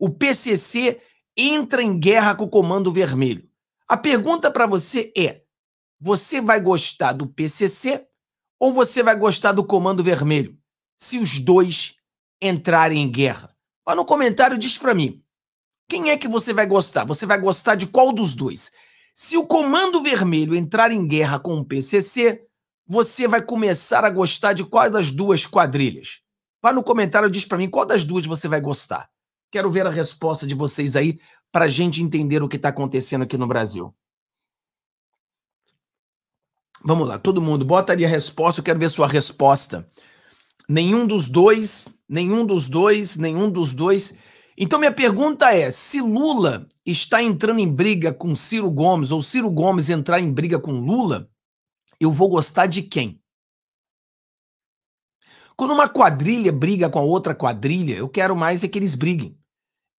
O PCC entra em guerra com o Comando Vermelho. A pergunta para você é: você vai gostar do PCC ou você vai gostar do Comando Vermelho? Se os dois entrarem em guerra. Lá no comentário diz para mim: quem é que você vai gostar? Você vai gostar de qual dos dois? Se o Comando Vermelho entrar em guerra com o PCC, você vai começar a gostar de qual das duas quadrilhas? Vá no comentário e diz para mim qual das duas você vai gostar. Quero ver a resposta de vocês aí para a gente entender o que está acontecendo aqui no Brasil. Vamos lá, todo mundo, bota ali a resposta, eu quero ver sua resposta. Nenhum dos dois, nenhum dos dois, nenhum dos dois. Então minha pergunta é: se Lula está entrando em briga com Ciro Gomes ou Ciro Gomes entrar em briga com Lula, eu vou gostar de quem? Quando uma quadrilha briga com a outra quadrilha, eu quero mais é que eles briguem.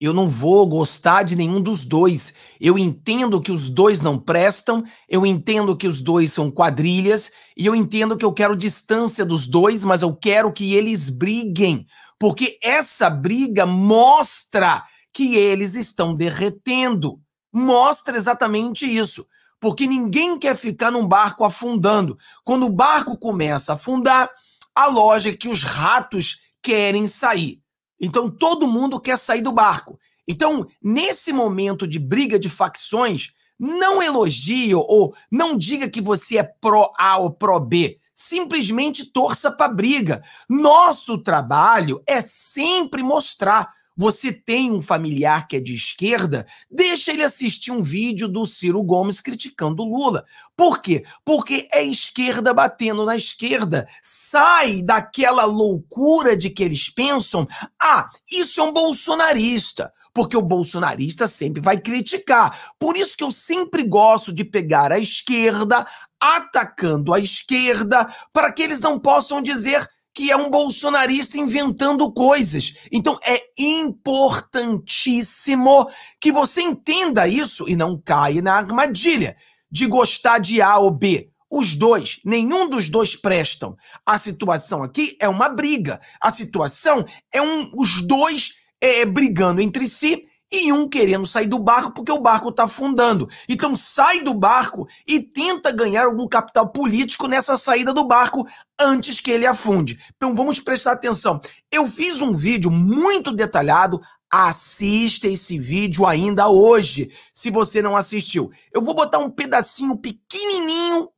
Eu não vou gostar de nenhum dos dois. Eu entendo que os dois não prestam, eu entendo que os dois são quadrilhas, e eu entendo que eu quero distância dos dois, mas eu quero que eles briguem, porque essa briga mostra que eles estão derretendo. Mostra exatamente isso. Porque ninguém quer ficar num barco afundando. Quando o barco começa a afundar, a lógica é que os ratos querem sair. Então todo mundo quer sair do barco. Então, nesse momento de briga de facções, não elogie ou não diga que você é pró A ou pró B. Simplesmente torça para briga. Nosso trabalho é sempre mostrar você tem um familiar que é de esquerda, deixa ele assistir um vídeo do Ciro Gomes criticando o Lula. Por quê? Porque é esquerda batendo na esquerda. Sai daquela loucura de que eles pensam: ah, isso é um bolsonarista porque o bolsonarista sempre vai criticar. Por isso que eu sempre gosto de pegar a esquerda, atacando a esquerda, para que eles não possam dizer que é um bolsonarista inventando coisas. Então é importantíssimo que você entenda isso e não caia na armadilha de gostar de A ou B. Os dois, nenhum dos dois prestam. A situação aqui é uma briga. A situação é um, os dois é, brigando entre si e um querendo sair do barco porque o barco está afundando. Então sai do barco e tenta ganhar algum capital político nessa saída do barco, antes que ele afunde. Então vamos prestar atenção. Eu fiz um vídeo muito detalhado. Assista esse vídeo ainda hoje, se você não assistiu. Eu vou botar um pedacinho pequenininho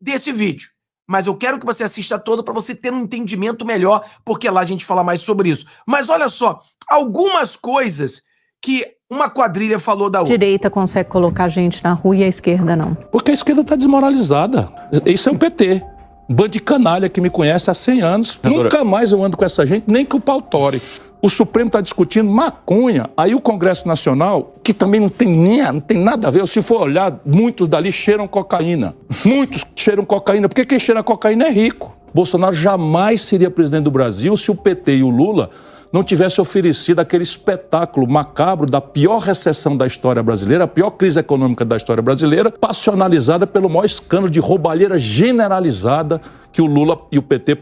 desse vídeo, mas eu quero que você assista todo para você ter um entendimento melhor, porque lá a gente fala mais sobre isso. Mas olha só, algumas coisas que uma quadrilha falou da outra. Direita consegue colocar gente na rua e a esquerda não. Porque a esquerda está desmoralizada. Isso é o PT. Bando de canalha que me conhece há 100 anos. Agora... Nunca mais eu ando com essa gente, nem que o pau tore. O Supremo está discutindo maconha. Aí o Congresso Nacional, que também não tem, nem, não tem nada a ver, se for olhar, muitos dali cheiram cocaína. Muitos cheiram cocaína, porque quem cheira cocaína é rico. Bolsonaro jamais seria presidente do Brasil se o PT e o Lula não tivesse oferecido aquele espetáculo macabro da pior recessão da história brasileira, a pior crise econômica da história brasileira, passionalizada pelo maior escândalo de roubalheira generalizada que o Lula e o PT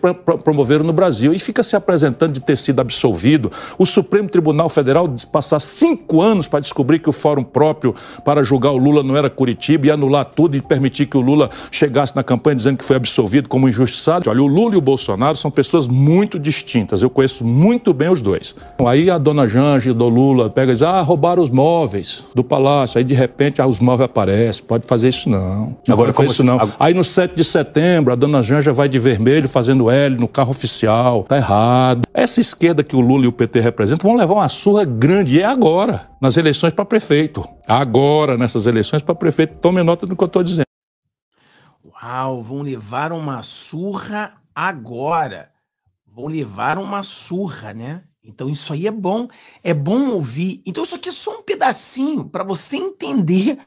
promoveram no Brasil. E fica se apresentando de ter sido absolvido. O Supremo Tribunal Federal passar cinco anos para descobrir que o fórum próprio para julgar o Lula não era Curitiba e anular tudo e permitir que o Lula chegasse na campanha dizendo que foi absolvido como injustiçado. Olha, o Lula e o Bolsonaro são pessoas muito distintas. Eu conheço muito bem os dois. Aí a dona Jange do Lula pega e diz: ah, roubaram os móveis do palácio. Aí de repente ah, os móveis aparecem. Pode fazer isso não. Agora, Agora como isso não. Aí no 7 de setembro, a dona Janja vai vai de vermelho fazendo L no carro oficial, tá errado. Essa esquerda que o Lula e o PT representam vão levar uma surra grande, e é agora, nas eleições para prefeito. Agora, nessas eleições para prefeito. Tome nota do que eu estou dizendo. Uau, vão levar uma surra agora. Vão levar uma surra, né? Então isso aí é bom, é bom ouvir. Então isso aqui é só um pedacinho para você entender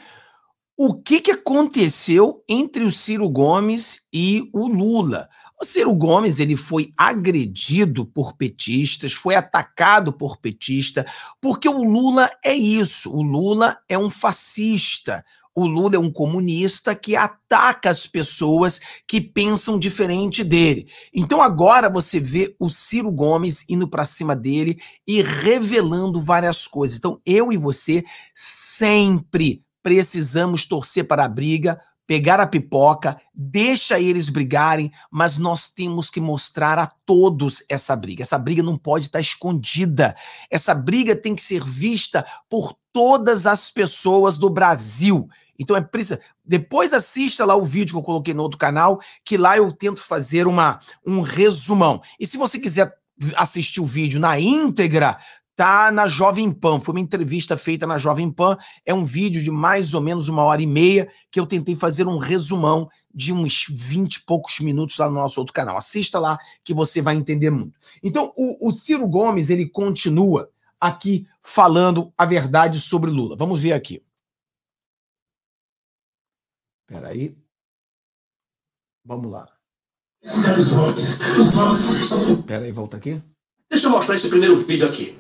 o que, que aconteceu entre o Ciro Gomes e o Lula. O Ciro Gomes ele foi agredido por petistas, foi atacado por petista, porque o Lula é isso. O Lula é um fascista. O Lula é um comunista que ataca as pessoas que pensam diferente dele. Então agora você vê o Ciro Gomes indo para cima dele e revelando várias coisas. Então eu e você sempre precisamos torcer para a briga, pegar a pipoca, deixa eles brigarem, mas nós temos que mostrar a todos essa briga. Essa briga não pode estar escondida. Essa briga tem que ser vista por todas as pessoas do Brasil. Então é preciso. Depois assista lá o vídeo que eu coloquei no outro canal, que lá eu tento fazer uma, um resumão. E se você quiser assistir o vídeo na íntegra, tá na Jovem Pan. Foi uma entrevista feita na Jovem Pan. É um vídeo de mais ou menos uma hora e meia que eu tentei fazer um resumão de uns 20 e poucos minutos lá no nosso outro canal. Assista lá que você vai entender muito. Então, o, o Ciro Gomes, ele continua aqui falando a verdade sobre Lula. Vamos ver aqui. Espera aí. Vamos lá. Espera aí, volta aqui. Deixa eu mostrar esse primeiro vídeo aqui.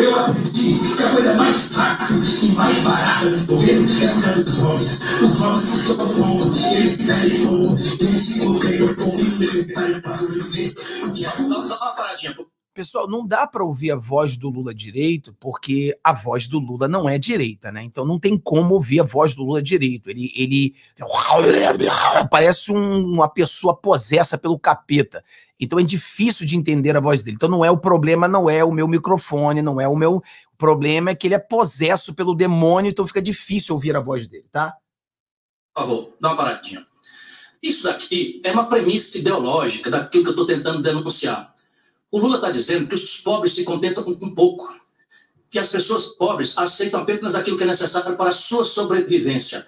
Eu aprendi que a coisa é mais fácil e mais barata do governo é cuidar dos pobres. Os pobres não eles eles se com o necessário para sobreviver. Porque a... Dá uma paradinha, Pessoal, não dá para ouvir a voz do Lula direito, porque a voz do Lula não é direita, né? Então não tem como ouvir a voz do Lula direito. Ele, ele parece um, uma pessoa possessa pelo capeta. Então é difícil de entender a voz dele. Então não é o problema, não é o meu microfone, não é o meu o problema, é que ele é possesso pelo demônio, então fica difícil ouvir a voz dele, tá? Por favor, dá uma paradinha. Isso daqui é uma premissa ideológica daquilo que eu estou tentando denunciar. O Lula está dizendo que os pobres se contentam com um pouco, que as pessoas pobres aceitam apenas aquilo que é necessário para a sua sobrevivência.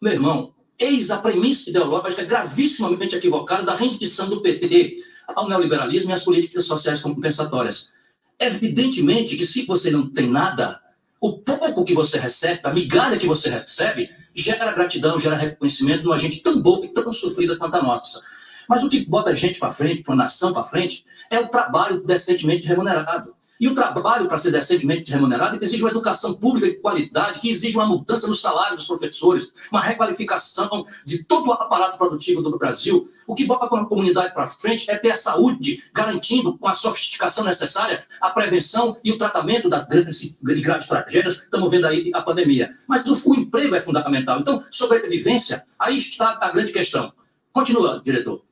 Meu irmão, Eis a premissa ideológica gravissimamente equivocada da rendição do PT ao neoliberalismo e às políticas sociais compensatórias. Evidentemente que se você não tem nada, o pouco que você recebe, a migalha que você recebe, gera gratidão, gera reconhecimento numa gente tão boa e tão sofrida quanto a nossa. Mas o que bota a gente para frente, uma nação para frente, é o trabalho decentemente remunerado. E o trabalho, para ser decentemente remunerado, exige uma educação pública de qualidade, que exige uma mudança no salário dos professores, uma requalificação de todo o aparato produtivo do Brasil. O que bota a comunidade para frente é ter a saúde, garantindo com a sofisticação necessária a prevenção e o tratamento das grandes e graves tragédias. Estamos vendo aí a pandemia. Mas o, o emprego é fundamental. Então, sobrevivência, aí está a grande questão. Continua, diretor.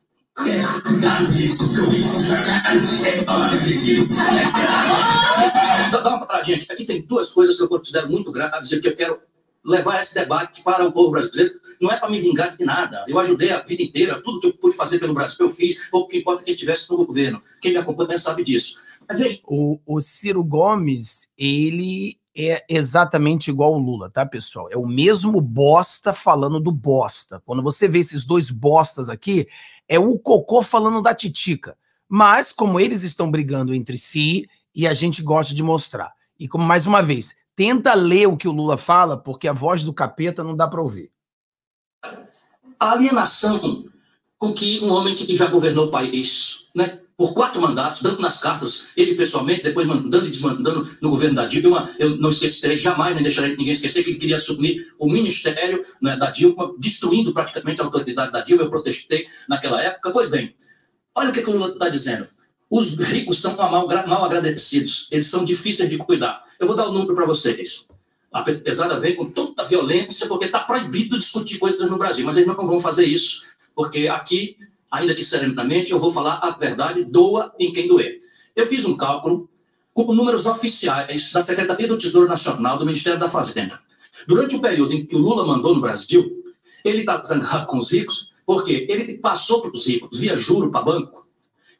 É Dá uma paradinha aqui. Aqui tem duas coisas que eu considero muito graves e que eu quero levar esse debate para o povo brasileiro. Não é para me vingar de nada. Eu ajudei a vida inteira, tudo que eu pude fazer pelo Brasil, eu fiz, ou que importa quem tivesse no governo. Quem me acompanha sabe disso. Mas veja... o, o Ciro Gomes, ele é exatamente igual o Lula, tá, pessoal? É o mesmo bosta falando do bosta. Quando você vê esses dois bostas aqui, é o cocô falando da titica. Mas, como eles estão brigando entre si, e a gente gosta de mostrar. E como, mais uma vez, tenta ler o que o Lula fala, porque a voz do capeta não dá para ouvir. A alienação com que um homem que já governou o país, né, por quatro mandatos, dando nas cartas, ele pessoalmente, depois mandando e desmandando no governo da Dilma. Eu não esquecerei jamais, nem deixarei ninguém esquecer que ele queria assumir o ministério né, da Dilma, destruindo praticamente a autoridade da Dilma. Eu protestei naquela época. Pois bem, olha o que, que o Lula está dizendo. Os ricos são mal, mal agradecidos, eles são difíceis de cuidar. Eu vou dar o um número para vocês. A pesada vem com tanta violência porque está proibido discutir coisas no Brasil, mas eles não vão fazer isso, porque aqui ainda que serenamente, eu vou falar a verdade, doa em quem doer. Eu fiz um cálculo com números oficiais da Secretaria do Tesouro Nacional do Ministério da Fazenda. Durante o período em que o Lula mandou no Brasil, ele está zangado com os ricos, porque ele passou para os ricos, via juro para banco,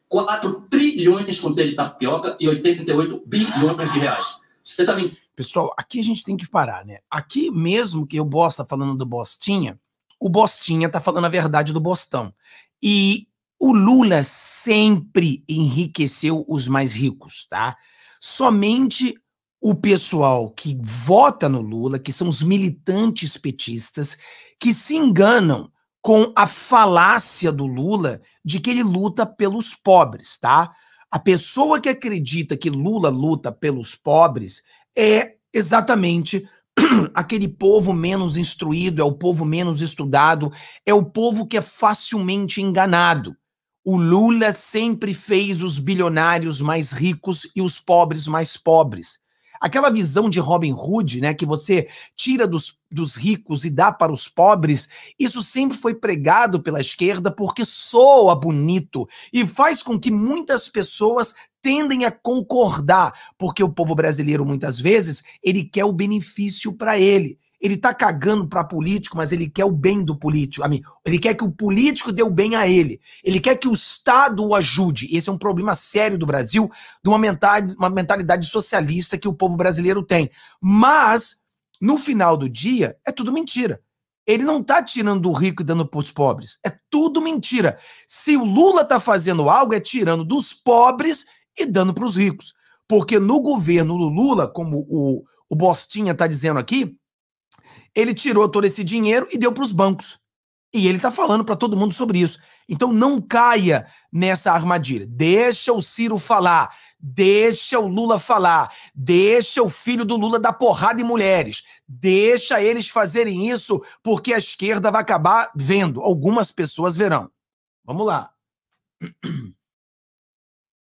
4 trilhões com T de tapioca e 88 bilhões de reais. Você também. Tá Pessoal, aqui a gente tem que parar, né? Aqui mesmo que o Bosta falando do Bostinha, o Bostinha tá falando a verdade do Bostão. E o Lula sempre enriqueceu os mais ricos, tá? Somente o pessoal que vota no Lula, que são os militantes petistas, que se enganam com a falácia do Lula de que ele luta pelos pobres, tá? A pessoa que acredita que Lula luta pelos pobres é exatamente aquele povo menos instruído, é o povo menos estudado, é o povo que é facilmente enganado. O Lula sempre fez os bilionários mais ricos e os pobres mais pobres. Aquela visão de Robin Hood, né, que você tira dos, dos ricos e dá para os pobres, isso sempre foi pregado pela esquerda porque soa bonito e faz com que muitas pessoas tendem a concordar, porque o povo brasileiro muitas vezes ele quer o benefício para ele. Ele tá cagando para político, mas ele quer o bem do político. Ele quer que o político dê o bem a ele. Ele quer que o Estado o ajude. Esse é um problema sério do Brasil, de uma mentalidade, uma mentalidade socialista que o povo brasileiro tem. Mas, no final do dia, é tudo mentira. Ele não tá tirando do rico e dando pros pobres. É tudo mentira. Se o Lula tá fazendo algo, é tirando dos pobres e dando para os ricos. Porque no governo do Lula, como o, o Bostinha está dizendo aqui, ele tirou todo esse dinheiro e deu para os bancos. E ele está falando para todo mundo sobre isso. Então não caia nessa armadilha. Deixa o Ciro falar, deixa o Lula falar, deixa o filho do Lula dar porrada em mulheres, deixa eles fazerem isso porque a esquerda vai acabar vendo. Algumas pessoas verão. Vamos lá.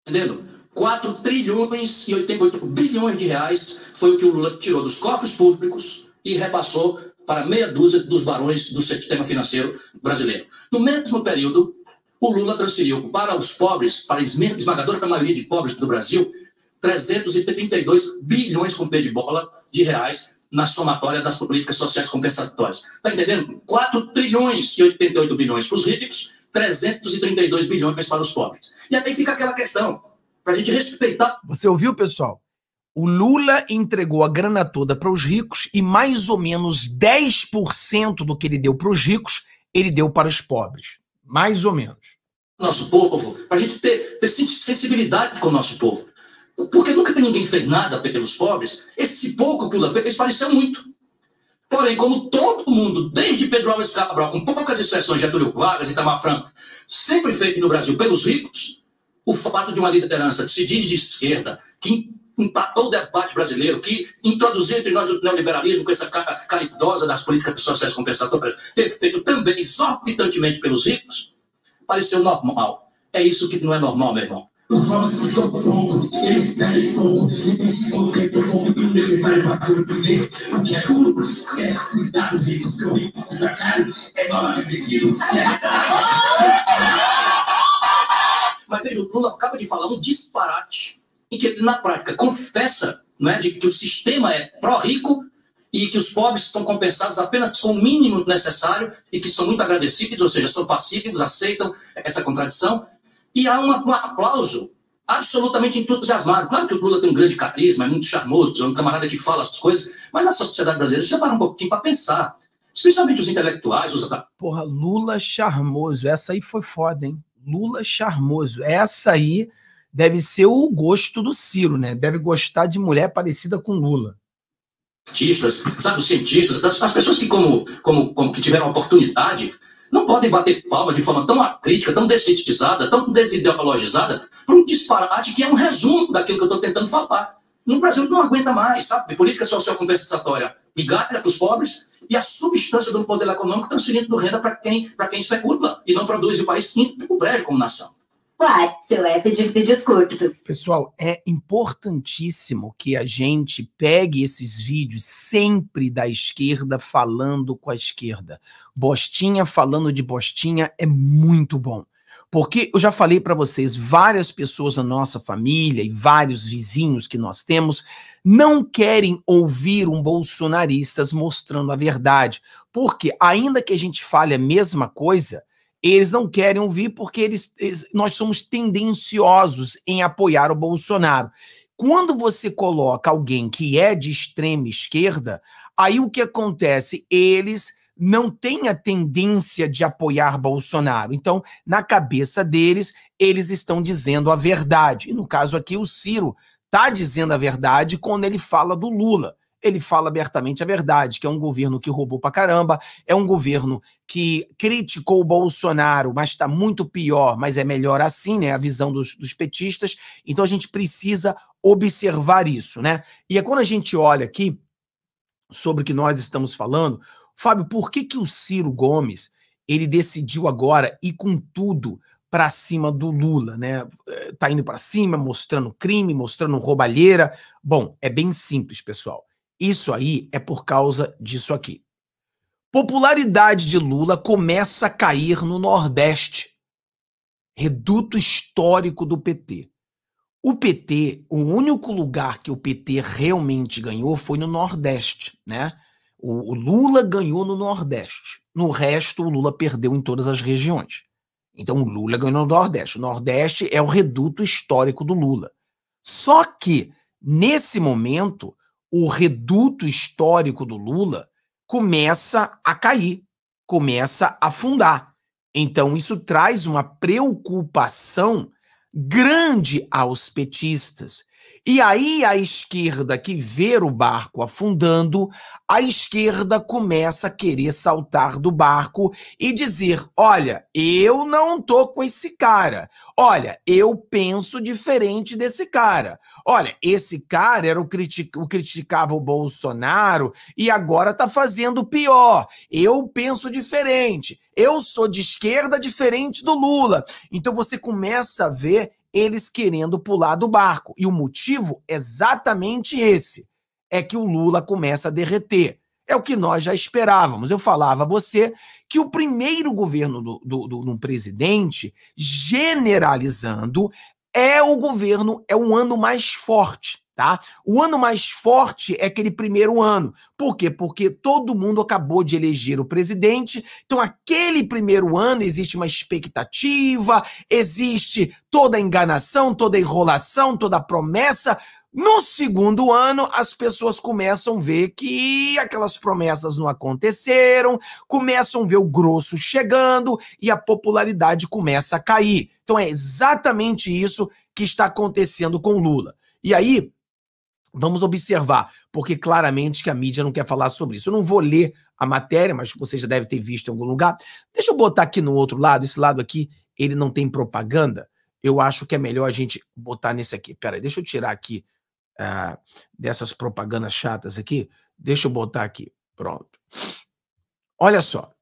Entendendo? 4 trilhões e 88 bilhões de reais foi o que o Lula tirou dos cofres públicos e repassou para meia dúzia dos barões do sistema financeiro brasileiro. No mesmo período, o Lula transferiu para os pobres, para a esmagadora maioria de pobres do Brasil, 332 bilhões com P de bola de reais na somatória das políticas sociais compensatórias. Está entendendo? 4 trilhões e 88 bilhões para os ricos, 332 bilhões para os pobres. E aí fica aquela questão: para a gente respeitar. Você ouviu, pessoal? O Lula entregou a grana toda para os ricos e mais ou menos 10% do que ele deu para os ricos, ele deu para os pobres. Mais ou menos. Nosso povo, para a gente ter, ter sensibilidade com o nosso povo. Porque nunca ninguém fez nada pelos pobres, esse pouco que o Lula fez pareceu muito. Porém, como todo mundo, desde Pedro Alves Cabral, com poucas exceções, Getúlio Vargas e Itamar Franco, sempre feito no Brasil pelos ricos, o fato de uma liderança que se diz de esquerda, que empatou o debate brasileiro, que introduziu entre nós o neoliberalismo com essa cara caridosa das políticas sociais compensatórias, ter feito também exorbitantemente pelos ricos, pareceu normal. É isso que não é normal, meu irmão. Os nossos estão pouco, eles pedem pouco, e se contentam com o que ele vai bater o primeiro. O que é puro é cuidar do rico, porque o rico custa caro, é mal agradecido, é verdade. Mas veja, o Lula acaba de falar um disparate em que ele, na prática, confessa né, de que o sistema é pró-rico e que os pobres estão compensados apenas com o mínimo necessário e que são muito agradecidos, ou seja, são passivos, aceitam essa contradição. E há um, aplauso absolutamente entusiasmado. Claro que o Lula tem um grande carisma, é muito charmoso, é um camarada que fala as coisas, mas a sociedade brasileira já para um pouquinho para pensar. Especialmente os intelectuais, os... Porra, Lula charmoso, essa aí foi foda, hein? Lula charmoso. Essa aí deve ser o gosto do Ciro, né? Deve gostar de mulher parecida com Lula. Artistas, sabe, os cientistas, as pessoas que, como, como, como que tiveram oportunidade, não podem bater palma de forma tão acrítica, tão desfetitizada, tão desideologizada, para um disparate que é um resumo daquilo que eu estou tentando falar. No Brasil não aguenta mais, sabe? Política social conversatória migalha né, para os pobres e a substância do modelo econômico tá transferindo renda para quem, pra quem especula é e não produz e o país sim prédio como nação. Uai, seu app de vídeos curtos. Pessoal, é importantíssimo que a gente pegue esses vídeos sempre da esquerda falando com a esquerda. Bostinha falando de bostinha é muito bom. Porque eu já falei para vocês, várias pessoas da nossa família e vários vizinhos que nós temos não querem ouvir um bolsonaristas mostrando a verdade. Porque, ainda que a gente fale a mesma coisa, eles não querem ouvir porque eles, eles nós somos tendenciosos em apoiar o Bolsonaro. Quando você coloca alguém que é de extrema esquerda, aí o que acontece? Eles não têm a tendência de apoiar Bolsonaro. Então, na cabeça deles, eles estão dizendo a verdade. E no caso aqui, o Ciro está dizendo a verdade quando ele fala do Lula. Ele fala abertamente a verdade, que é um governo que roubou pra caramba, é um governo que criticou o Bolsonaro, mas está muito pior, mas é melhor assim, né? A visão dos, dos petistas. Então a gente precisa observar isso, né? E é quando a gente olha aqui sobre o que nós estamos falando, Fábio, por que, que o Ciro Gomes ele decidiu agora ir com tudo para cima do Lula, né? Tá indo para cima, mostrando crime, mostrando roubalheira. Bom, é bem simples, pessoal. Isso aí é por causa disso aqui. Popularidade de Lula começa a cair no Nordeste. Reduto histórico do PT. O PT, o único lugar que o PT realmente ganhou foi no Nordeste, né? O, o Lula ganhou no Nordeste. No resto, o Lula perdeu em todas as regiões. Então o Lula ganhou no Nordeste. O Nordeste é o reduto histórico do Lula. Só que, nesse momento, o reduto histórico do Lula começa a cair, começa a afundar. Então, isso traz uma preocupação grande aos petistas e aí a esquerda que vê o barco afundando, a esquerda começa a querer saltar do barco e dizer: "Olha, eu não tô com esse cara. Olha, eu penso diferente desse cara. Olha, esse cara era o, critic o criticava o Bolsonaro e agora tá fazendo pior. Eu penso diferente. Eu sou de esquerda diferente do Lula". Então você começa a ver eles querendo pular do barco. E o motivo é exatamente esse: é que o Lula começa a derreter. É o que nós já esperávamos. Eu falava a você que o primeiro governo do, do, do, do presidente, generalizando, é o governo, é um ano mais forte tá? O ano mais forte é aquele primeiro ano. Por quê? Porque todo mundo acabou de eleger o presidente. Então, aquele primeiro ano existe uma expectativa, existe toda enganação, toda enrolação, toda promessa. No segundo ano, as pessoas começam a ver que aquelas promessas não aconteceram, começam a ver o grosso chegando e a popularidade começa a cair. Então é exatamente isso que está acontecendo com Lula. E aí, Vamos observar, porque claramente que a mídia não quer falar sobre isso. Eu não vou ler a matéria, mas você já deve ter visto em algum lugar. Deixa eu botar aqui no outro lado, esse lado aqui, ele não tem propaganda. Eu acho que é melhor a gente botar nesse aqui. Peraí, deixa eu tirar aqui uh, dessas propagandas chatas aqui. Deixa eu botar aqui. Pronto. Olha só.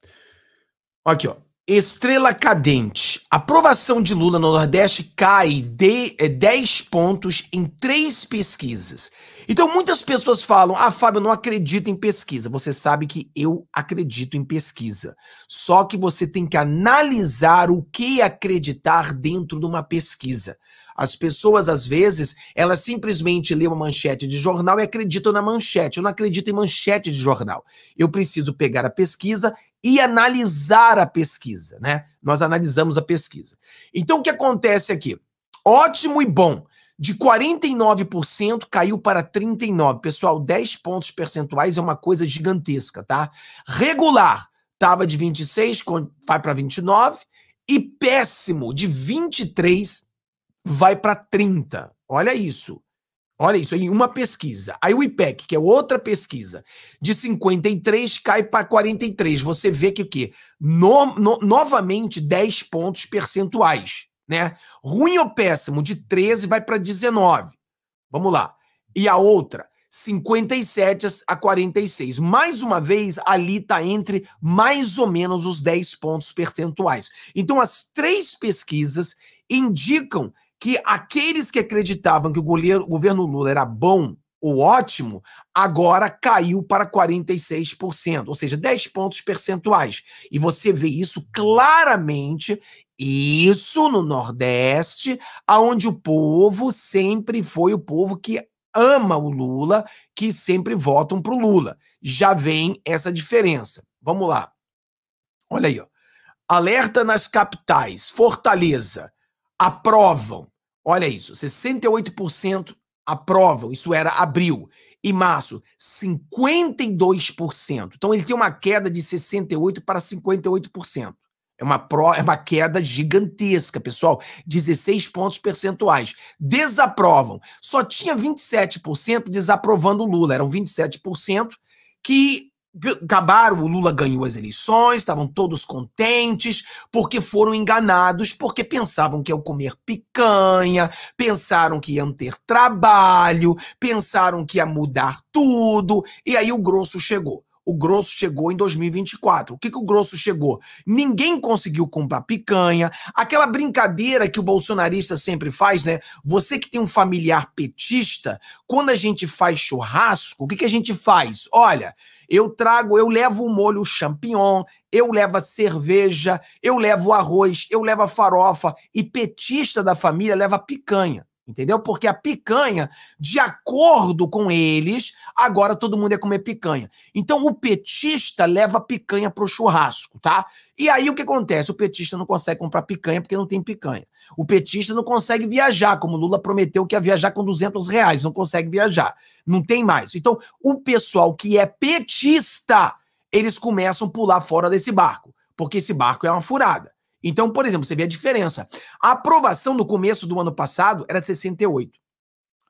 Aqui, ó. Estrela cadente. Aprovação de Lula no Nordeste cai de 10 eh, pontos em três pesquisas. Então, muitas pessoas falam: Ah, Fábio, eu não acredito em pesquisa. Você sabe que eu acredito em pesquisa. Só que você tem que analisar o que acreditar dentro de uma pesquisa. As pessoas, às vezes, elas simplesmente lêem uma manchete de jornal e acreditam na manchete. Eu não acredito em manchete de jornal. Eu preciso pegar a pesquisa e analisar a pesquisa, né? Nós analisamos a pesquisa. Então, o que acontece aqui? Ótimo e bom de 49% caiu para 39%. Pessoal, 10 pontos percentuais é uma coisa gigantesca, tá? Regular, estava de 26, vai para 29. E péssimo, de 23, vai para 30. Olha isso. Olha isso, em uma pesquisa. Aí o IPEC, que é outra pesquisa, de 53 cai para 43. Você vê que o quê? No, no, novamente 10 pontos percentuais né? Ruim ou péssimo, de 13 vai para 19. Vamos lá. E a outra, 57 a 46. Mais uma vez, ali está entre mais ou menos os 10 pontos percentuais. Então, as três pesquisas indicam que aqueles que acreditavam que o governo Lula era bom ou ótimo, agora caiu para 46%, ou seja, 10 pontos percentuais. E você vê isso claramente isso no Nordeste, aonde o povo sempre foi o povo que ama o Lula, que sempre votam para o Lula. Já vem essa diferença. Vamos lá. Olha aí, ó. Alerta nas capitais, Fortaleza, aprovam. Olha isso, 68% aprovam, isso era abril. E março, 52%. Então ele tem uma queda de 68% para 58%. É uma, é uma queda gigantesca, pessoal. 16 pontos percentuais. Desaprovam. Só tinha 27% desaprovando o Lula. Eram 27% que acabaram, o Lula ganhou as eleições, estavam todos contentes, porque foram enganados, porque pensavam que iam comer picanha, pensaram que iam ter trabalho, pensaram que ia mudar tudo, e aí o grosso chegou o grosso chegou em 2024. O que, que o grosso chegou? Ninguém conseguiu comprar picanha, aquela brincadeira que o bolsonarista sempre faz, né? Você que tem um familiar petista, quando a gente faz churrasco, o que, que a gente faz? Olha, eu trago, eu levo o molho champignon, eu levo a cerveja, eu levo o arroz, eu levo a farofa, e petista da família leva picanha. Entendeu? Porque a picanha, de acordo com eles, agora todo mundo ia comer picanha. Então o petista leva picanha pro churrasco, tá? E aí o que acontece? O petista não consegue comprar picanha porque não tem picanha. O petista não consegue viajar, como Lula prometeu que ia viajar com 200 reais, não consegue viajar. Não tem mais. Então o pessoal que é petista, eles começam a pular fora desse barco, porque esse barco é uma furada. Então, por exemplo, você vê a diferença. A aprovação no começo do ano passado era de 68.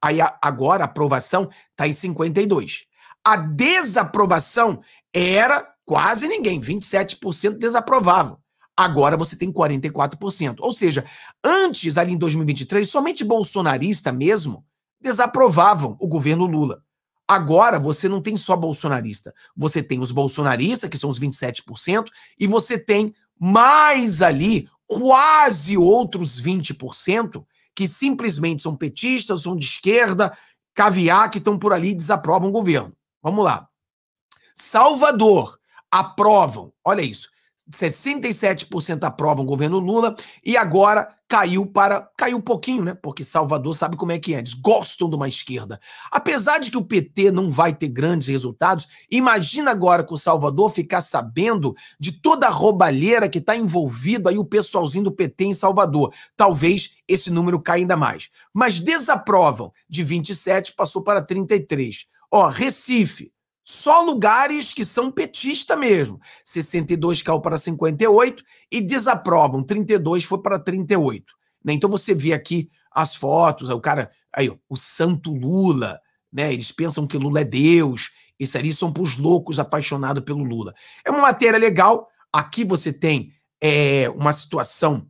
Aí a, agora a aprovação está em 52. A desaprovação era quase ninguém, 27% desaprovava. Agora você tem 44%. Ou seja, antes, ali em 2023, somente bolsonarista mesmo desaprovavam o governo Lula. Agora você não tem só bolsonarista, você tem os bolsonaristas, que são os 27%, e você tem mais ali quase outros 20% que simplesmente são petistas, são de esquerda, caviar, que estão por ali e desaprovam o governo. Vamos lá. Salvador aprovam, olha isso, 67% aprovam o governo Lula e agora caiu para. caiu um pouquinho, né? Porque Salvador sabe como é que é. Eles gostam de uma esquerda. Apesar de que o PT não vai ter grandes resultados, imagina agora que o Salvador ficar sabendo de toda a roubalheira que está envolvido aí o pessoalzinho do PT em Salvador. Talvez esse número caia ainda mais. Mas desaprovam. De 27 passou para 33. Ó, Recife. Só lugares que são petista mesmo. 62 caiu para 58 e desaprovam. 32 foi para 38. Né? Então você vê aqui as fotos, o cara, aí, o santo Lula, né? Eles pensam que Lula é Deus. Isso ali são para os loucos apaixonados pelo Lula. É uma matéria legal. Aqui você tem é, uma situação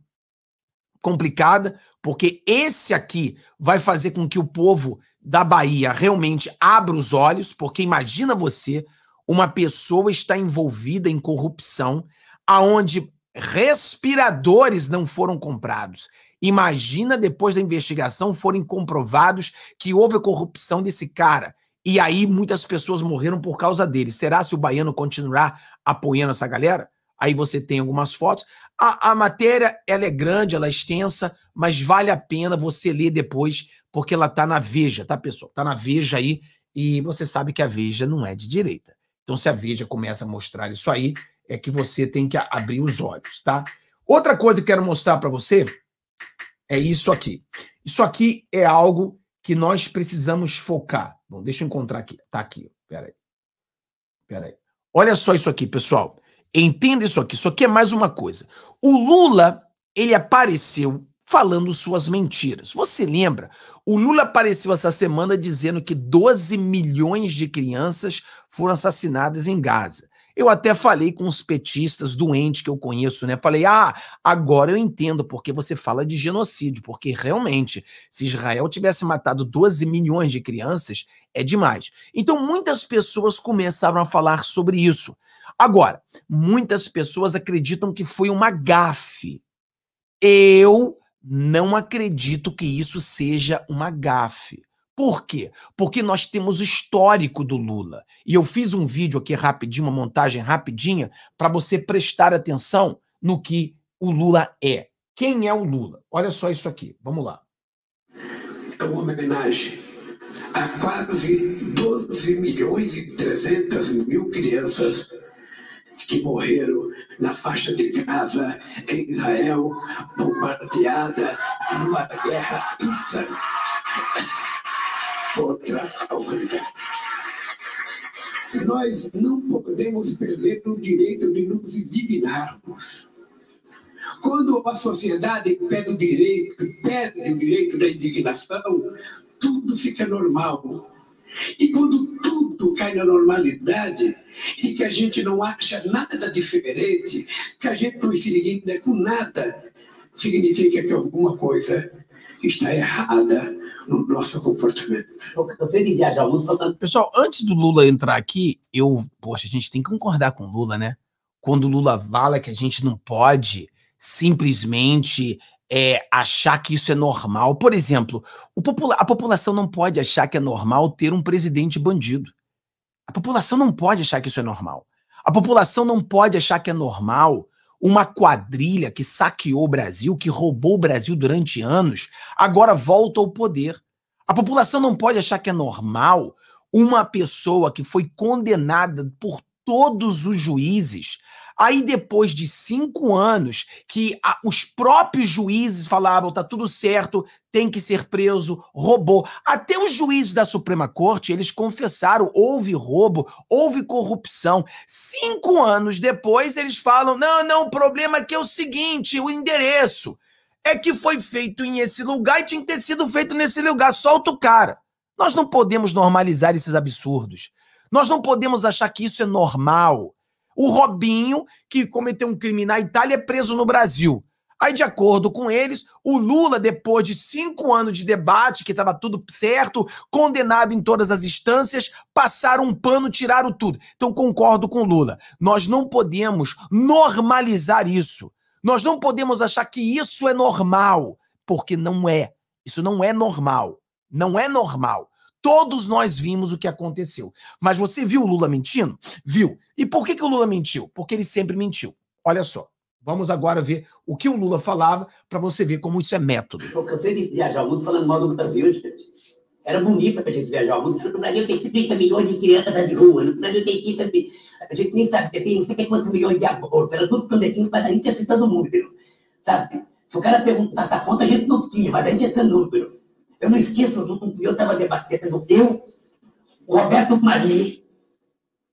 complicada, porque esse aqui vai fazer com que o povo da Bahia realmente abra os olhos, porque imagina você, uma pessoa está envolvida em corrupção, aonde respiradores não foram comprados. Imagina depois da investigação forem comprovados que houve corrupção desse cara. E aí muitas pessoas morreram por causa dele. Será se o baiano continuar apoiando essa galera? Aí você tem algumas fotos. A, a matéria ela é grande, ela é extensa, mas vale a pena você ler depois, porque ela tá na Veja, tá, pessoal? Tá na Veja aí, e você sabe que a Veja não é de direita. Então, se a Veja começa a mostrar isso aí, é que você tem que abrir os olhos, tá? Outra coisa que quero mostrar para você é isso aqui. Isso aqui é algo que nós precisamos focar. Bom, deixa eu encontrar aqui. Tá aqui. Peraí. Peraí. Olha só isso aqui, pessoal. Entenda isso aqui, isso aqui é mais uma coisa. O Lula, ele apareceu falando suas mentiras. Você lembra? O Lula apareceu essa semana dizendo que 12 milhões de crianças foram assassinadas em Gaza. Eu até falei com os petistas doentes que eu conheço, né? Falei, ah, agora eu entendo porque você fala de genocídio, porque realmente, se Israel tivesse matado 12 milhões de crianças, é demais. Então, muitas pessoas começaram a falar sobre isso. Agora, muitas pessoas acreditam que foi uma gafe. Eu não acredito que isso seja uma gafe. Por quê? Porque nós temos o histórico do Lula. E eu fiz um vídeo aqui rapidinho, uma montagem rapidinha, para você prestar atenção no que o Lula é. Quem é o Lula? Olha só isso aqui. Vamos lá. É uma homenagem a quase 12 milhões e 300 mil crianças que morreram na faixa de Gaza, em Israel, bombardeada numa guerra insana contra a humanidade. Nós não podemos perder o direito de nos indignarmos. Quando a sociedade perde o direito, perde o direito da indignação, tudo fica normal e quando tudo cai na normalidade e que a gente não acha nada diferente, que a gente não se liga é com nada, significa que alguma coisa está errada no nosso comportamento. Tá Pessoal, antes do Lula entrar aqui, eu, poxa, a gente tem que concordar com o Lula, né? Quando o Lula fala que a gente não pode simplesmente é, achar que isso é normal. Por exemplo, popula a população não pode achar que é normal ter um presidente bandido. A população não pode achar que isso é normal. A população não pode achar que é normal uma quadrilha que saqueou o Brasil, que roubou o Brasil durante anos, agora volta ao poder. A população não pode achar que é normal uma pessoa que foi condenada por todos os juízes Aí, depois de cinco anos, que a, os próprios juízes falavam: tá tudo certo, tem que ser preso, roubou. Até os juízes da Suprema Corte, eles confessaram: houve roubo, houve corrupção. Cinco anos depois, eles falam: não, não, o problema aqui é o seguinte: o endereço. É que foi feito em esse lugar e tinha que ter sido feito nesse lugar. Solta o cara. Nós não podemos normalizar esses absurdos. Nós não podemos achar que isso é normal. O Robinho, que cometeu um crime na Itália, é preso no Brasil. Aí, de acordo com eles, o Lula, depois de cinco anos de debate, que estava tudo certo, condenado em todas as instâncias, passaram um pano, tiraram tudo. Então, concordo com o Lula. Nós não podemos normalizar isso. Nós não podemos achar que isso é normal, porque não é. Isso não é normal. Não é normal. Todos nós vimos o que aconteceu. Mas você viu o Lula mentindo? Viu. E por que, que o Lula mentiu? Porque ele sempre mentiu. Olha só. Vamos agora ver o que o Lula falava para você ver como isso é método. Eu cansei de viajar muito falando mal do Brasil, gente. Era bonita para a gente viajar muito. O Brasil tem 30 milhões de crianças de rua. O Brasil tem 30 A gente nem sabia, tem não sei quantos milhões de abortos. Era tudo clandestino, mas a gente ia citando o número. Sabe? Se o cara perguntasse a fonte, a gente não tinha, mas a gente ia citando o número. Eu não esqueço, eu estava debatendo, eu, o Roberto Marinho,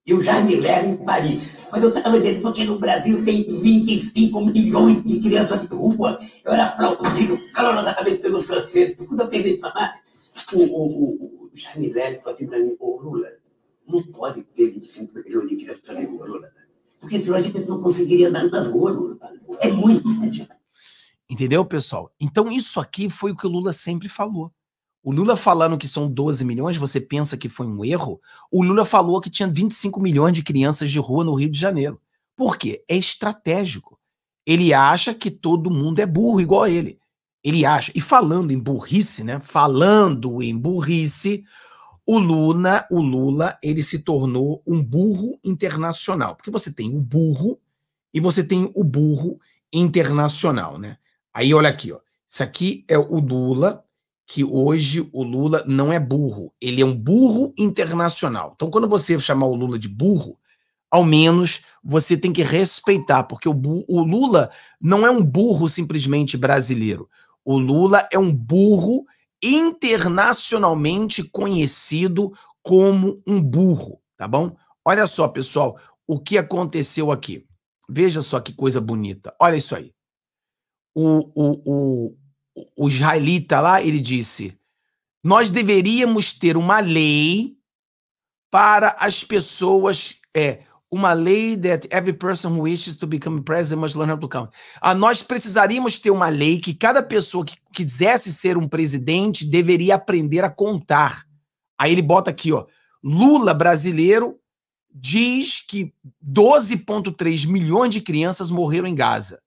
e o Jaime Lerner em Paris. Mas eu estava dizendo, porque no Brasil tem 25 milhões de crianças de rua. Eu era aplaudido calorosamente pelos franceses. Quando eu peguei de falar, o, o, o, Jaime Lerner falou assim para mim, ô Lula, não pode ter 25 milhões de crianças de rua, Lula. Porque senão a gente não conseguiria andar nas ruas, Lula. É muito, né, Entendeu, pessoal? Então isso aqui foi o que o Lula sempre falou. O Lula falando que são 12 milhões, você pensa que foi um erro? O Lula falou que tinha 25 milhões de crianças de rua no Rio de Janeiro. Por quê? É estratégico. Ele acha que todo mundo é burro igual a ele. Ele acha. E falando em burrice, né? Falando em burrice, o Lula, o Lula, ele se tornou um burro internacional. Porque você tem o burro e você tem o burro internacional, né? Aí olha aqui, ó. Isso aqui é o Lula que hoje o Lula não é burro, ele é um burro internacional. Então, quando você chamar o Lula de burro, ao menos você tem que respeitar, porque o, o Lula não é um burro simplesmente brasileiro. O Lula é um burro internacionalmente conhecido como um burro, tá bom? Olha só, pessoal, o que aconteceu aqui. Veja só que coisa bonita. Olha isso aí. O, o, o, o israelita lá, ele disse: nós deveríamos ter uma lei para as pessoas, é, uma lei that every person who wishes to become president must learn how to count. Ah, nós precisaríamos ter uma lei que cada pessoa que quisesse ser um presidente deveria aprender a contar. Aí ele bota aqui, ó, Lula brasileiro diz que 12,3 milhões de crianças morreram em Gaza.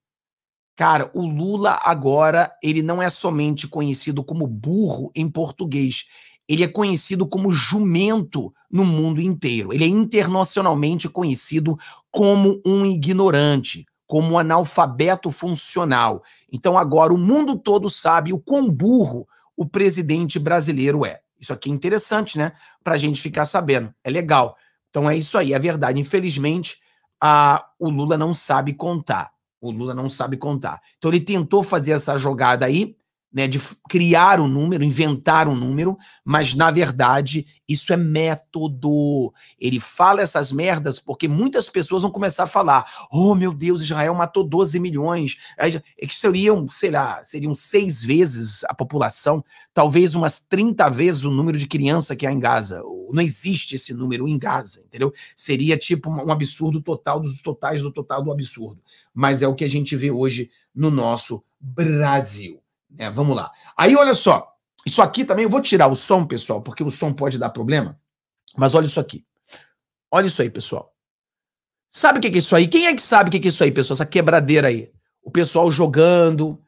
Cara, o Lula agora, ele não é somente conhecido como burro em português, ele é conhecido como jumento no mundo inteiro. Ele é internacionalmente conhecido como um ignorante, como um analfabeto funcional. Então agora o mundo todo sabe o quão burro o presidente brasileiro é. Isso aqui é interessante, né? Para a gente ficar sabendo. É legal. Então é isso aí, é verdade. Infelizmente, a, o Lula não sabe contar. O Lula não sabe contar. Então ele tentou fazer essa jogada aí, né, de criar um número, inventar um número, mas na verdade isso é método. Ele fala essas merdas porque muitas pessoas vão começar a falar: oh meu Deus, Israel matou 12 milhões. É que seriam, sei lá, seriam seis vezes a população, talvez umas 30 vezes o número de criança que há em Gaza, não existe esse número em Gaza, entendeu? Seria tipo um absurdo total dos totais do total do absurdo. Mas é o que a gente vê hoje no nosso Brasil. Né? Vamos lá. Aí olha só, isso aqui também eu vou tirar o som, pessoal, porque o som pode dar problema. Mas olha isso aqui. Olha isso aí, pessoal. Sabe o que é isso aí? Quem é que sabe o que é isso aí, pessoal? Essa quebradeira aí. O pessoal jogando,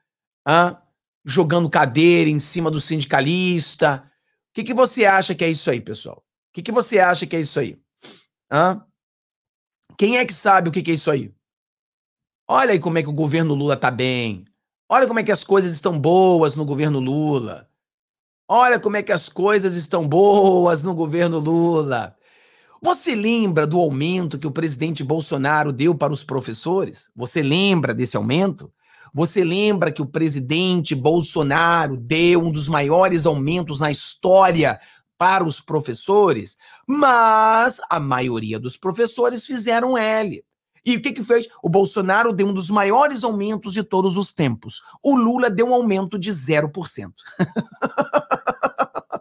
ah, jogando cadeira em cima do sindicalista. O que, que você acha que é isso aí, pessoal? que, que você acha que é isso aí? Hã? Quem é que sabe o que, que é isso aí? Olha aí como é que o governo Lula tá bem. Olha como é que as coisas estão boas no governo Lula. Olha como é que as coisas estão boas no governo Lula. Você lembra do aumento que o presidente Bolsonaro deu para os professores? Você lembra desse aumento? Você lembra que o presidente Bolsonaro deu um dos maiores aumentos na história para os professores, mas a maioria dos professores fizeram L. E o que, que fez? O Bolsonaro deu um dos maiores aumentos de todos os tempos. O Lula deu um aumento de 0%.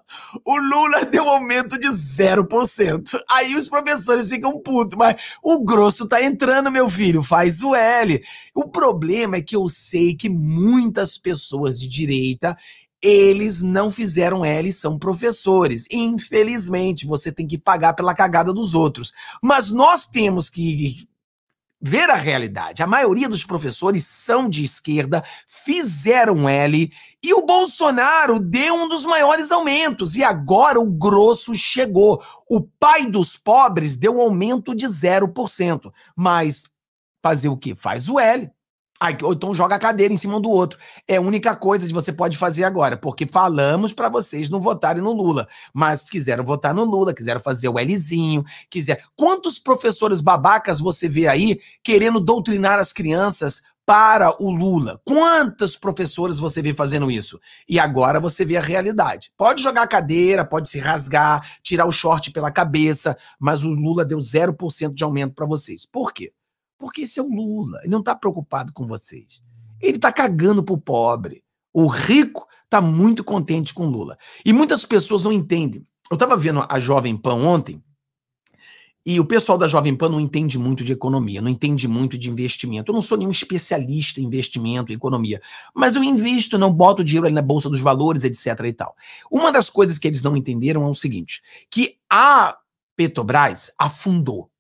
o Lula deu um aumento de 0%. Aí os professores ficam putos, mas o grosso tá entrando, meu filho, faz o L. O problema é que eu sei que muitas pessoas de direita, eles não fizeram L, são professores. Infelizmente, você tem que pagar pela cagada dos outros. Mas nós temos que ver a realidade. A maioria dos professores são de esquerda, fizeram L e o Bolsonaro deu um dos maiores aumentos e agora o grosso chegou. O pai dos pobres deu um aumento de 0%, mas fazer o que? Faz o L. Aí, ou então joga a cadeira em cima do outro. É a única coisa que você pode fazer agora, porque falamos para vocês não votarem no Lula. Mas quiseram votar no Lula, quiseram fazer o Lzinho, quiser. Quantos professores babacas você vê aí querendo doutrinar as crianças para o Lula? Quantos professores você vê fazendo isso? E agora você vê a realidade. Pode jogar a cadeira, pode se rasgar, tirar o short pela cabeça, mas o Lula deu 0% de aumento para vocês. Por quê? Porque esse é o Lula. Ele não está preocupado com vocês. Ele está cagando para o pobre. O rico está muito contente com Lula. E muitas pessoas não entendem. Eu estava vendo a Jovem Pan ontem, e o pessoal da Jovem Pan não entende muito de economia, não entende muito de investimento. Eu não sou nenhum especialista em investimento, em economia, mas eu invisto, não boto dinheiro ali na bolsa dos valores, etc e tal. Uma das coisas que eles não entenderam é o seguinte, que a Petrobras afundou.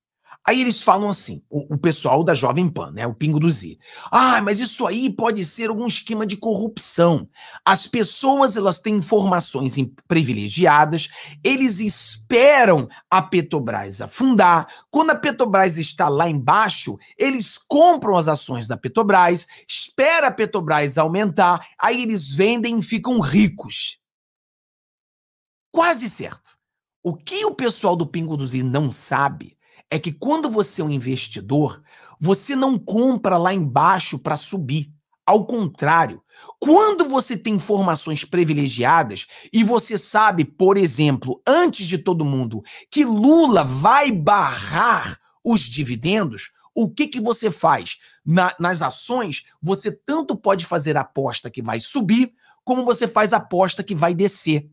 Aí eles falam assim, o, o, pessoal da Jovem Pan, né, o Pingo do Z. Ah, mas isso aí pode ser algum esquema de corrupção. As pessoas, elas têm informações privilegiadas, eles esperam a Petrobras afundar. Quando a Petrobras está lá embaixo, eles compram as ações da Petrobras, espera a Petrobras aumentar, aí eles vendem e ficam ricos. Quase certo. O que o pessoal do Pingo do Z não sabe é que quando você é um investidor, você não compra lá embaixo para subir. Ao contrário, quando você tem informações privilegiadas e você sabe, por exemplo, antes de todo mundo, que Lula vai barrar os dividendos, o que, que você faz? Na, nas ações, você tanto pode fazer aposta que vai subir, como você faz aposta que vai descer.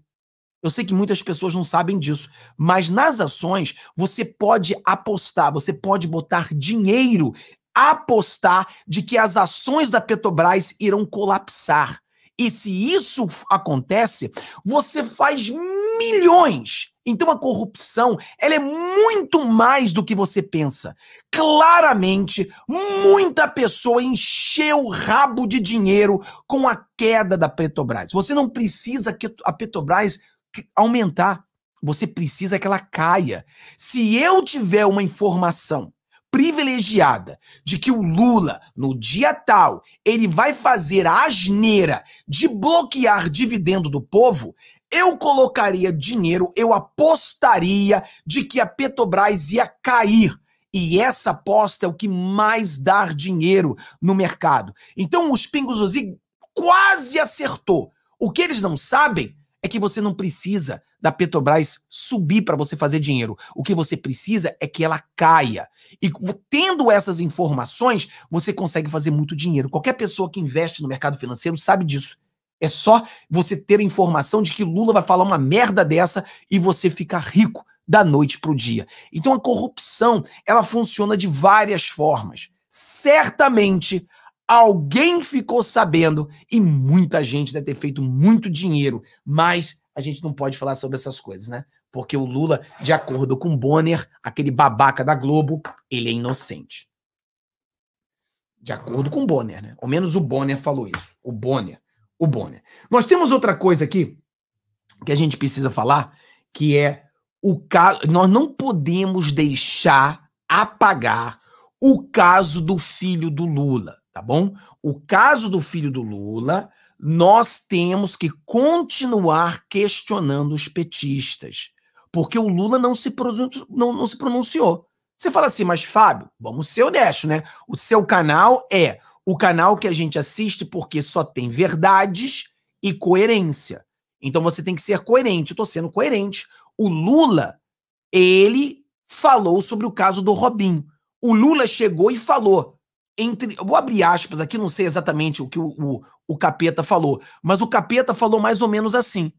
Eu sei que muitas pessoas não sabem disso, mas nas ações você pode apostar, você pode botar dinheiro, apostar de que as ações da Petrobras irão colapsar. E se isso acontece, você faz milhões. Então a corrupção, ela é muito mais do que você pensa. Claramente, muita pessoa encheu o rabo de dinheiro com a queda da Petrobras. Você não precisa que a Petrobras aumentar. Você precisa que ela caia. Se eu tiver uma informação privilegiada de que o Lula, no dia tal, ele vai fazer a asneira de bloquear dividendo do povo, eu colocaria dinheiro, eu apostaria de que a Petrobras ia cair. E essa aposta é o que mais dá dinheiro no mercado. Então, os Pingos quase acertou. O que eles não sabem é que você não precisa da Petrobras subir para você fazer dinheiro. O que você precisa é que ela caia. E tendo essas informações, você consegue fazer muito dinheiro. Qualquer pessoa que investe no mercado financeiro sabe disso. É só você ter a informação de que Lula vai falar uma merda dessa e você ficar rico da noite para o dia. Então a corrupção, ela funciona de várias formas. Certamente Alguém ficou sabendo e muita gente deve ter feito muito dinheiro, mas a gente não pode falar sobre essas coisas, né? Porque o Lula, de acordo com Bonner, aquele babaca da Globo, ele é inocente. De acordo com Bonner, né? Ao menos o Bonner falou isso. O Bonner. O Bonner. Nós temos outra coisa aqui que a gente precisa falar, que é o caso. Nós não podemos deixar apagar o caso do filho do Lula tá bom? O caso do filho do Lula, nós temos que continuar questionando os petistas, porque o Lula não se, não, não se pronunciou. Você fala assim, mas Fábio, vamos ser honestos, né? O seu canal é o canal que a gente assiste porque só tem verdades e coerência. Então você tem que ser coerente. Eu tô sendo coerente. O Lula, ele falou sobre o caso do Robinho. O Lula chegou e falou: entre. Vou abrir aspas aqui, não sei exatamente o que o, o, o capeta falou, mas o capeta falou mais ou menos assim: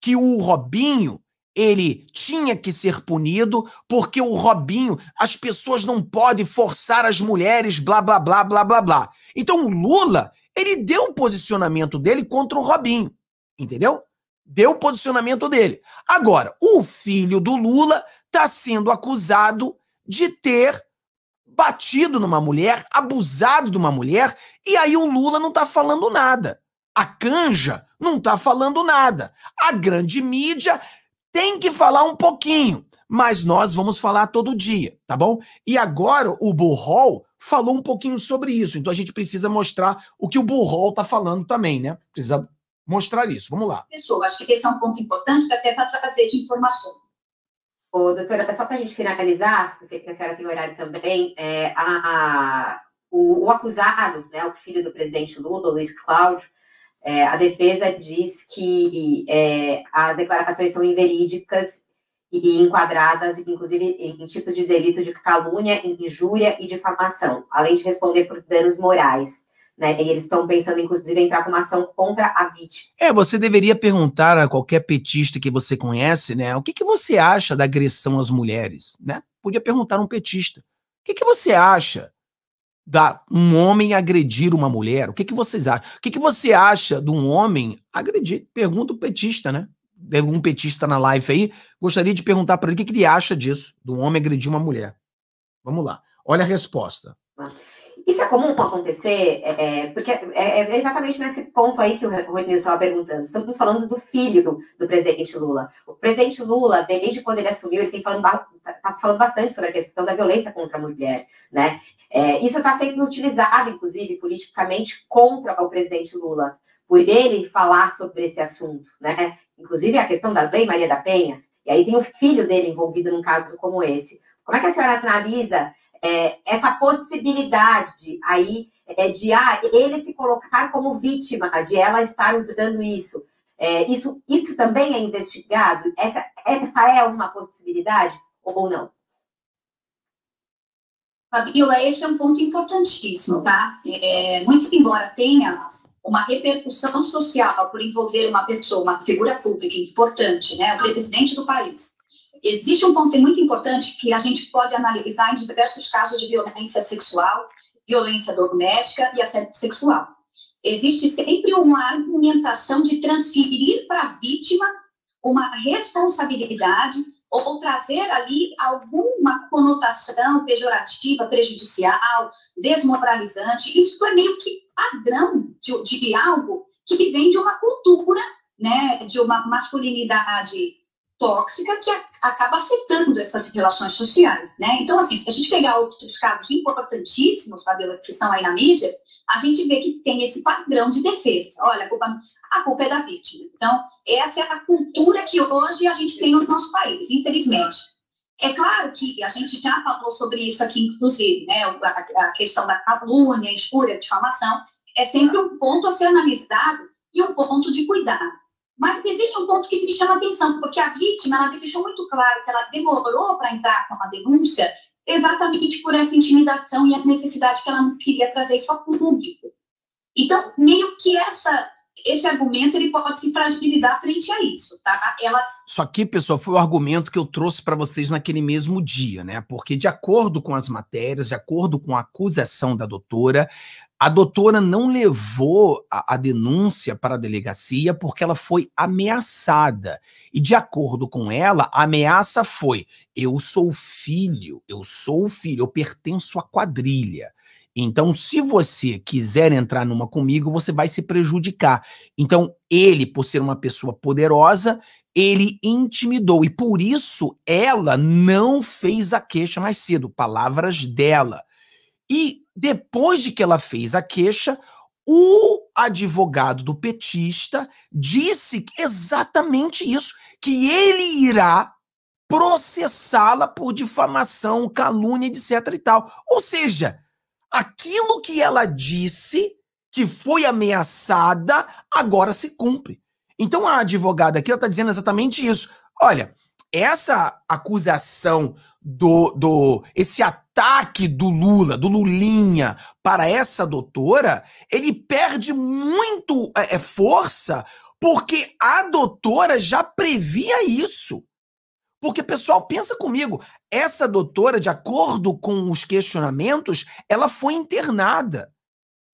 que o Robinho ele tinha que ser punido porque o Robinho, as pessoas não podem forçar as mulheres, blá blá blá blá blá blá. Então o Lula, ele deu o posicionamento dele contra o Robinho, entendeu? Deu o posicionamento dele. Agora, o filho do Lula está sendo acusado de ter batido numa mulher, abusado de uma mulher, e aí o Lula não tá falando nada. A canja não tá falando nada. A grande mídia tem que falar um pouquinho, mas nós vamos falar todo dia, tá bom? E agora o Burrol falou um pouquinho sobre isso, então a gente precisa mostrar o que o Burrol tá falando também, né? Precisa mostrar isso. Vamos lá. Pessoal, acho que esse é um ponto importante até para trazer de informações. Ô, doutora, só para a gente finalizar, eu sei que a senhora tem horário também, é, a, a, o, o, acusado, né, o filho do presidente Lula, Luiz Cláudio, é, a defesa diz que é, as declarações são inverídicas e enquadradas, inclusive, em, em tipos de delito de calúnia, injúria e difamação, além de responder por danos morais. Né? E eles estão pensando, inclusive, em entrar com uma ação contra a VIT. É, você deveria perguntar a qualquer petista que você conhece, né? O que, que você acha da agressão às mulheres, né? Podia perguntar a um petista. O que, que você acha da um homem agredir uma mulher? O que, que vocês acham? O que, que você acha de um homem agredir? Pergunta o petista, né? Tem algum petista na live aí, gostaria de perguntar para ele o que, que ele acha disso, de um homem agredir uma mulher. Vamos lá. Olha a resposta. Ah. Isso é comum acontecer, é, é porque é, é, exatamente nesse ponto aí que o Rodrigo estava perguntando. Estamos falando do filho do, do, presidente Lula. O presidente Lula, desde quando ele assumiu, ele tem falando, tá, tá falando bastante sobre a questão da violência contra a mulher, né? É, isso está sendo utilizado, inclusive, politicamente contra o presidente Lula, por ele falar sobre esse assunto, né? Inclusive a questão da lei Maria da Penha. E aí tem o filho dele envolvido num caso como esse. Como é que a senhora analisa é, essa possibilidade aí é, de ah, ele se colocar como vítima, de ela estar usando isso. É, isso, isso também é investigado? Essa, essa é uma possibilidade ou não? Fabiola, esse é um ponto importantíssimo, tá? É, muito embora tenha uma repercussão social por envolver uma pessoa, uma figura pública importante, né, o presidente do país, Existe um ponto muito importante que a gente pode analisar em diversos casos de violência sexual, violência doméstica e assédio sexual. Existe sempre uma argumentação de transferir para a vítima uma responsabilidade ou trazer ali alguma conotação pejorativa, prejudicial, desmoralizante. Isso é meio que padrão de, de algo que vem de uma cultura, né, de uma masculinidade tóxica que acaba afetando essas relações sociais, né? Então, assim, se a gente pegar outros casos importantíssimos, Fabiola, que estão aí na mídia, a gente vê que tem esse padrão de defesa. Olha, a culpa, a culpa é da vítima. Então, essa é a cultura que hoje a gente tem no nosso país, infelizmente. É claro que a gente já falou sobre isso aqui, inclusive, né? A, a questão da calúnia, escolha, difamação, é sempre um ponto a ser analisado e um ponto de cuidado. Mas existe um ponto que me chama a atenção, porque a vítima ela deixou muito claro que ela demorou para entrar com a denúncia exatamente por essa intimidação e a necessidade que ela não queria trazer isso ao público. Então, meio que essa esse argumento ele pode se fragilizar frente a isso, tá? Ela... Isso aqui, pessoal, foi o argumento que eu trouxe para vocês naquele mesmo dia, né? Porque de acordo com as matérias, de acordo com a acusação da doutora, a doutora não levou a, a, denúncia para a delegacia porque ela foi ameaçada. E, de acordo com ela, a ameaça foi: eu sou filho, eu sou filho, eu pertenço à quadrilha. Então, se você quiser entrar numa comigo, você vai se prejudicar. Então, ele, por ser uma pessoa poderosa, ele intimidou. E por isso ela não fez a queixa mais cedo. Palavras dela. E depois de que ela fez a queixa, o advogado do petista disse exatamente isso, que ele irá processá-la por difamação, calúnia, etc e tal. Ou seja, aquilo que ela disse que foi ameaçada, agora se cumpre. Então a advogada aqui está dizendo exatamente isso. Olha, essa acusação do, do esse ataque do Lula, do Lulinha para essa doutora, ele perde muito é, é, força porque a doutora já previa isso. Porque, pessoal, pensa comigo, essa doutora, de acordo com os questionamentos, ela foi internada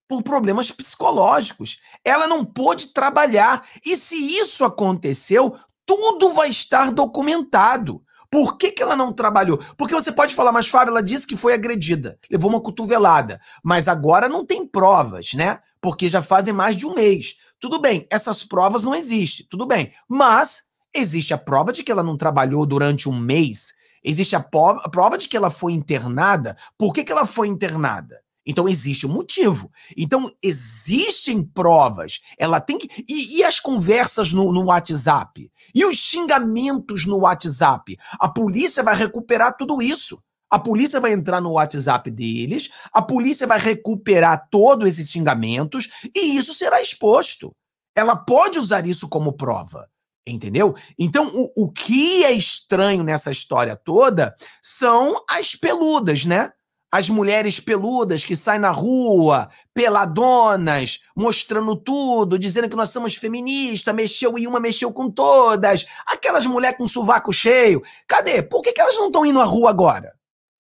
por problemas psicológicos. Ela não pôde trabalhar. E se isso aconteceu, tudo vai estar documentado. Por que, que ela não trabalhou? Porque você pode falar, mas Fábio, ela disse que foi agredida, levou uma cotovelada, mas agora não tem provas, né? Porque já fazem mais de um mês. Tudo bem, essas provas não existem, tudo bem. Mas existe a prova de que ela não trabalhou durante um mês, existe a prova de que ela foi internada. Por que, que ela foi internada? Então existe um motivo. Então existem provas. Ela tem que. E, e as conversas no, no, WhatsApp? E os xingamentos no WhatsApp? A polícia vai recuperar tudo isso. A polícia vai entrar no WhatsApp deles, a polícia vai recuperar todos esses xingamentos e isso será exposto. Ela pode usar isso como prova. Entendeu? Então, o, o que é estranho nessa história toda são as peludas, né? as mulheres peludas que saem na rua, peladonas, mostrando tudo, dizendo que nós somos feministas, mexeu em uma, mexeu com todas, aquelas mulheres com sovaco cheio. Cadê? Por que, que elas não estão indo à rua agora?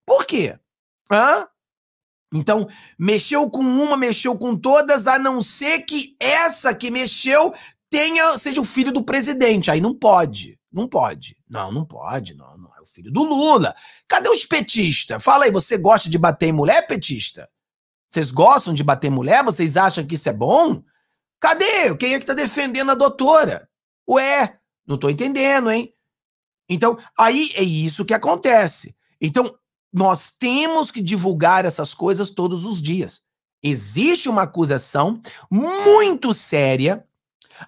Por quê? Hã? Então, mexeu com uma, mexeu com todas, a não ser que essa que mexeu tenha seja o filho do presidente. Aí não pode. Não pode. Não, não pode, não filho do Lula. Cadê os petistas? Fala aí, você gosta de bater em mulher, petista? Vocês gostam de bater em mulher? Vocês acham que isso é bom? Cadê? Quem é que tá defendendo a doutora? Ué, não tô entendendo, hein? Então, aí é isso que acontece. Então, nós temos que divulgar essas coisas todos os dias. Existe uma acusação muito séria.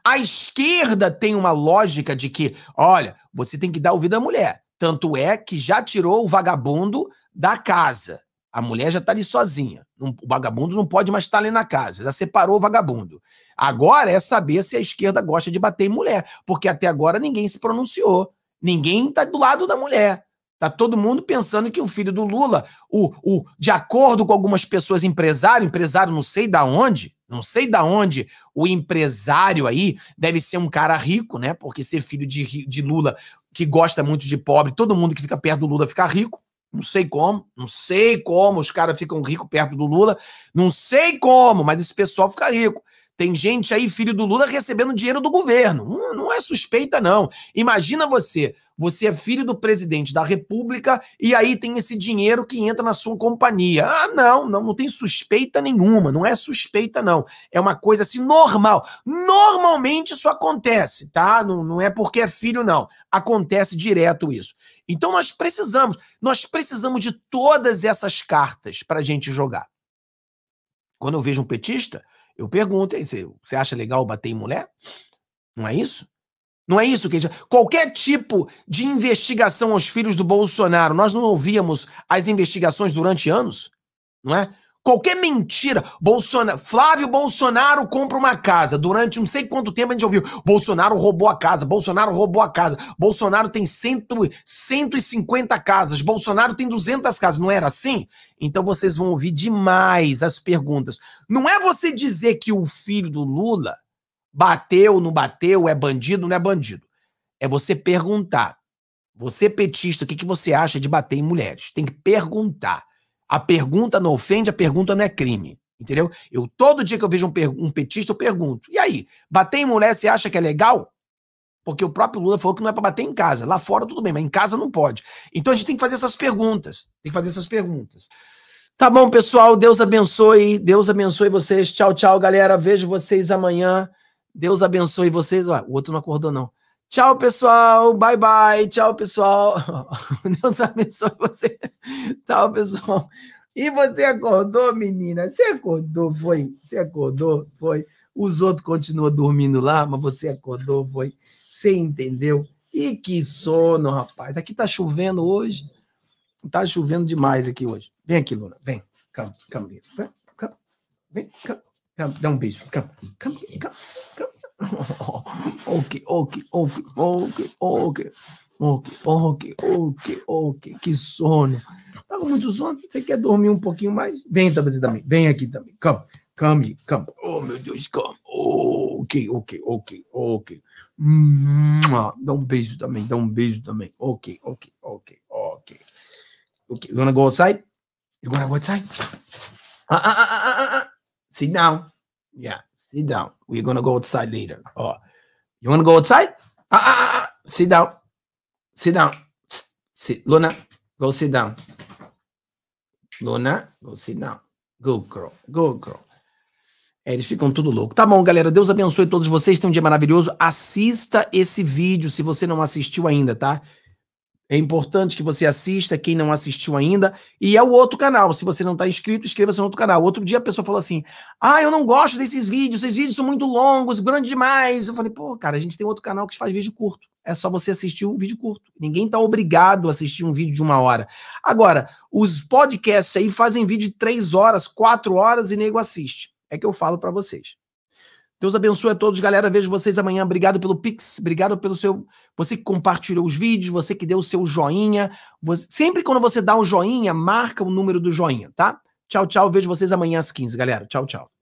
A esquerda tem uma lógica de que, olha, você tem que dar ouvido à mulher. Tanto é que já tirou o vagabundo da casa. A mulher já está ali sozinha. O vagabundo não pode mais estar tá ali na casa. Já separou o vagabundo. Agora é saber se a esquerda gosta de bater em mulher, porque até agora ninguém se pronunciou. Ninguém está do lado da mulher. Tá todo mundo pensando que o filho do Lula, o, o de acordo com algumas pessoas, empresário, empresário não sei da onde, não sei da onde o empresário aí deve ser um cara rico, né? Porque ser filho de, de Lula que gosta muito de pobre, todo mundo que fica perto do Lula fica rico. Não sei como, não sei como os caras ficam ricos perto do Lula, não sei como, mas esse pessoal fica rico. Tem gente aí, filho do Lula, recebendo dinheiro do governo. Não, não é suspeita, não. Imagina você. Você é filho do presidente da República e aí tem esse dinheiro que entra na sua companhia. Ah, não, não, não tem suspeita nenhuma. Não é suspeita, não. É uma coisa assim normal. Normalmente isso acontece, tá? Não, não é porque é filho, não. Acontece direto isso. Então nós precisamos, nós precisamos de todas essas cartas para a gente jogar. Quando eu vejo um petista, eu pergunto, aí você, você acha legal bater em mulher? Não é isso? Não é isso que a gente... Qualquer tipo de investigação aos filhos do Bolsonaro, nós não ouvíamos as investigações durante anos, não é? Qualquer mentira, Bolsonaro, Flávio Bolsonaro compra uma casa. Durante não sei quanto tempo a gente ouviu, Bolsonaro roubou a casa, Bolsonaro roubou a casa, Bolsonaro tem cento, 150 casas, Bolsonaro tem 200 casas. Não era assim? Então vocês vão ouvir demais as perguntas. Não é você dizer que o filho do Lula bateu, não bateu, é bandido, não é bandido. É você perguntar. Você petista, o que, que você acha de bater em mulheres? Tem que perguntar. A pergunta não ofende, a pergunta não é crime. Entendeu? Eu, todo dia que eu vejo um, um petista, eu pergunto: e aí, bater em mulher você acha que é legal? Porque o próprio Lula falou que não é para bater em casa. Lá fora tudo bem, mas em casa não pode. Então a gente tem que fazer essas perguntas. Tem que fazer essas perguntas. Tá bom, pessoal. Deus abençoe. Deus abençoe vocês. Tchau, tchau, galera. Vejo vocês amanhã. Deus abençoe vocês. Ué, o outro não acordou, não. Tchau, pessoal. Bye, bye. Tchau, pessoal. Deus abençoe você. Tchau, pessoal. E você acordou, menina? Você acordou, foi? Você acordou, foi? Os outros continuam dormindo lá, mas você acordou, foi? Você entendeu? E que sono, rapaz. Aqui tá chovendo hoje. Tá chovendo demais aqui hoje. Vem aqui, Luna. Vem. Come, come Vem, come. Dá um beijo. Vem. come, come, come. ok, ok, ok, ok, ok, ok, ok, ok, ok, que sono. Tá com muito sono? Você quer dormir um pouquinho mais? Vem então também, vem aqui também. Come, come, come. Oh, meu Deus, come. ok, ok, ok, ok. dá um beijo também, dá um beijo também. Ok, ok, ok, ok. Ok, you gonna go outside? You gonna go outside? Ah, ah, ah, ah, ah. ah. Yeah. Sit down. We're gonna go outside later. Ó. You wanna go outside? Ah, ah, ah. ah. Sit down. Sit down. Psst, sit. Luna, go sit down. Luna, go sit down. Good girl. Good girl. É, eles ficam tudo louco. Tá bom, galera. Deus abençoe todos vocês. Tem um dia maravilhoso. Assista esse vídeo se você não assistiu ainda, tá? É importante que você assista, quem não assistiu ainda. E é o outro canal. Se você não está inscrito, inscreva-se no outro canal. Outro dia a pessoa falou assim: Ah, eu não gosto desses vídeos, esses vídeos são muito longos, grandes demais. Eu falei, pô, cara, a gente tem outro canal que faz vídeo curto. É só você assistir um vídeo curto. Ninguém está obrigado a assistir um vídeo de uma hora. Agora, os podcasts aí fazem vídeo de três horas, quatro horas e nego assiste. É que eu falo para vocês. Deus abençoe a todos, galera. Vejo vocês amanhã. Obrigado pelo Pix, obrigado pelo seu. Você que compartilhou os vídeos, você que deu o seu joinha. Você... Sempre quando você dá um joinha, marca o número do joinha, tá? Tchau, tchau. Vejo vocês amanhã às 15, galera. Tchau, tchau.